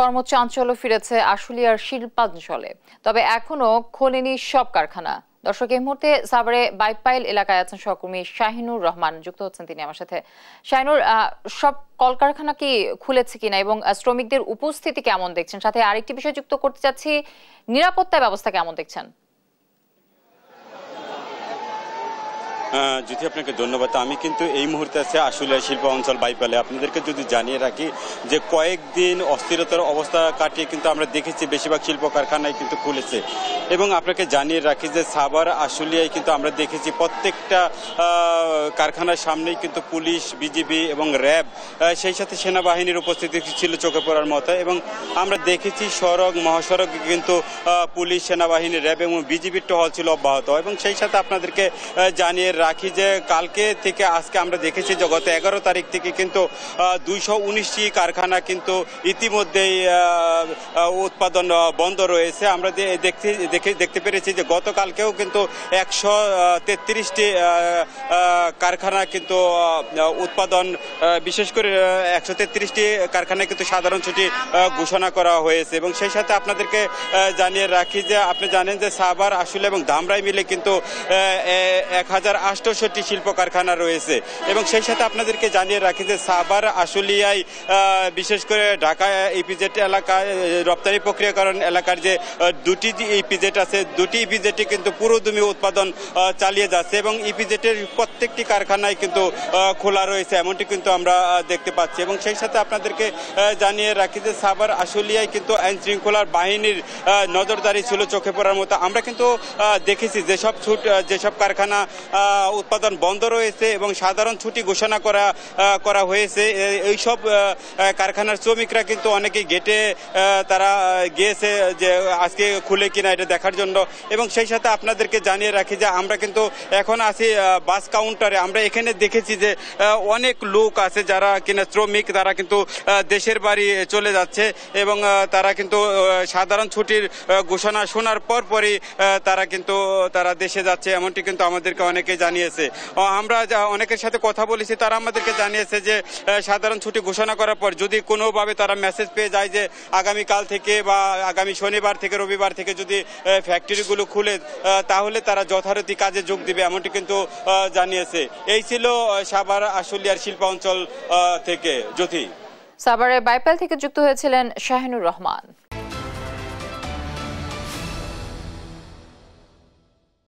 কর্মচাঞ্চল্য ফিরেছে আশুলিয়ার শিল্পাঞ্চলে তবে এখনো খোলেনি সব কারখানা দর্শক এই মুহূর্তে সাবরে বাইপাইল এলাকায় আছেন সহকর্মী শাহিনুর রহমান যুক্ত হচ্ছেন তিনি আমার সাথে শাহিনুর সব কলকারখানা কি খুলেছে কিনা এবং শ্রমিকদের উপস্থিতি কেমন দেখছেন সাথে আরেকটি বিষয় যুক্ত করতে চাচ্ছি নিরাপত্তা ব্যবস্থা কেমন দেখছেন যদি আপনাকে ধন্যবাদ আমি কিন্তু এই মুহূর্তে আছে আশুলিয়া শিল্প অঞ্চল বাইপালে আপনাদেরকে যদি জানিয়ে রাখি যে কয়েকদিন অস্থিরতার অবস্থা কাটিয়ে কিন্তু আমরা দেখেছি বেশিরভাগ শিল্প কারখানায় কিন্তু খুলেছে এবং আপনাকে জানিয়ে রাখি যে সাভার আশুলিয়ায় কিন্তু আমরা দেখেছি প্রত্যেকটা কারখানার সামনেই কিন্তু পুলিশ বিজিবি এবং র্যাব সেই সাথে সেনাবাহিনীর উপস্থিতি ছিল চোখে পড়ার মতো এবং আমরা দেখেছি সড়ক মহাসড়কে কিন্তু পুলিশ সেনাবাহিনী র্যাব এবং বিজিবির টহল ছিল অব্যাহত এবং সেই সাথে আপনাদেরকে জানিয়ে রাখি যে কালকে থেকে আজকে আমরা দেখেছি যে গত এগারো তারিখ থেকে কিন্তু দুইশো উনিশটি কারখানা কিন্তু ইতিমধ্যেই উৎপাদন বন্ধ রয়েছে আমরা দেখতে দেখে দেখতে পেরেছি যে গতকালকেও কিন্তু একশো তেত্রিশটি কারখানা কিন্তু উৎপাদন বিশেষ করে একশো তেত্রিশটি কারখানায় কিন্তু সাধারণ ছুটি ঘোষণা করা হয়েছে এবং সেই সাথে আপনাদেরকে জানিয়ে রাখি যে আপনি জানেন যে সাবার আসলে এবং ধামরাই মিলে কিন্তু এক হাজার আষ্টষট্টি শিল্প কারখানা রয়েছে এবং সেই সাথে আপনাদেরকে জানিয়ে রাখি যে সাবার আশুলিয়ায় বিশেষ করে ঢাকা ইপিজেট e এলাকা রপ্তানি প্রক্রিয়াকরণ এলাকার যে দুটি ইপিজেট e আছে দুটি e ইপিজেটে কিন্তু পুরোদমে উৎপাদন চালিয়ে যাচ্ছে এবং ইপিজেটের প্রত্যেকটি কারখানায় কিন্তু খোলা রয়েছে এমনটি কিন্তু আমরা দেখতে পাচ্ছি এবং সেই সাথে আপনাদেরকে জানিয়ে রাখি যে সাবার আশুলিয়ায় কিন্তু আইন শৃঙ্খলার বাহিনীর নজরদারি ছিল চোখে পড়ার মতো আমরা কিন্তু দেখেছি যেসব ছুট যেসব কারখানা উৎপাদন বন্ধ রয়েছে এবং সাধারণ ছুটি ঘোষণা করা করা হয়েছে এইসব কারখানার শ্রমিকরা কিন্তু অনেকেই গেটে তারা গিয়েছে যে আজকে খুলে কিনা এটা দেখার জন্য এবং সেই সাথে আপনাদেরকে জানিয়ে রাখি যে আমরা কিন্তু এখন আছি বাস কাউন্টারে আমরা এখানে দেখেছি যে অনেক লোক আছে যারা কিনা শ্রমিক তারা কিন্তু দেশের বাড়ি চলে যাচ্ছে এবং তারা কিন্তু সাধারণ ছুটির ঘোষণা শোনার পরপরই তারা কিন্তু তারা দেশে যাচ্ছে এমনটি কিন্তু আমাদেরকে অনেকে জানিয়ে জানিয়েছে আমরা অনেকের সাথে কথা বলেছি তারা আমাদেরকে জানিয়েছে যে সাধারণ ছুটি ঘোষণা করার পর যদি কোনোভাবে তারা মেসেজ পেয়ে যায় যে আগামীকাল থেকে বা আগামী শনিবার থেকে রবিবার থেকে যদি ফ্যাক্টরিগুলো খুলে তাহলে তারা যথারীতি কাজে যোগ দিবে এমনটি কিন্তু জানিয়েছে এই ছিল সাভার আশুলিয়ার শিল্প অঞ্চল থেকে জ্যোতি সাভারের বাইপাল থেকে যুক্ত হয়েছিলেন শাহিনুর রহমান